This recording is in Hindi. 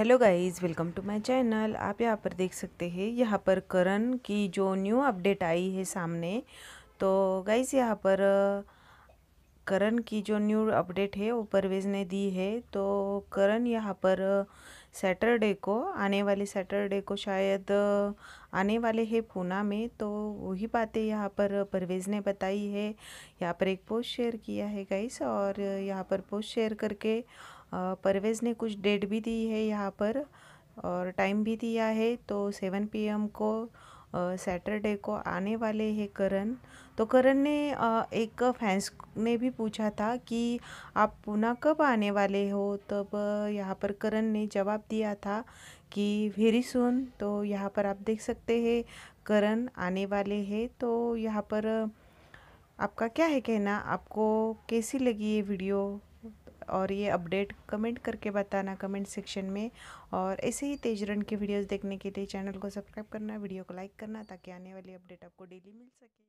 hello guys welcome to my channel आप यहाँ पर देख सकते हैं यहाँ पर करण की जो न्यू अपडेट आई है सामने तो गाइस यहाँ पर करण की जो न्यू अपडेट है वो परवेज ने दी है तो करण यहाँ पर सैटरडे को आने वाले सैटरडे को शायद आने वाले हैं पूना में तो वही बातें यहाँ पर परवेज ने बताई है यहाँ पर एक पोस्ट शेयर किया है गाइस और यहाँ पर पोस्ट शेयर करके परवेज़ ने कुछ डेट भी दी है यहाँ पर और टाइम भी दिया है तो सेवन पीएम को सैटरडे को आने वाले हैं करण तो करण ने आ, एक फैंस ने भी पूछा था कि आप पुनः कब आने वाले हो तब यहाँ पर करण ने जवाब दिया था कि वेरी सुन तो यहाँ पर आप देख सकते हैं करण आने वाले हैं तो यहाँ पर आपका क्या है कहना आपको कैसी लगी ये वीडियो और ये अपडेट कमेंट करके बताना कमेंट सेक्शन में और ऐसे ही तेज रन की वीडियोस देखने के लिए चैनल को सब्सक्राइब करना वीडियो को लाइक करना ताकि आने वाली अपडेट आपको डेली मिल सके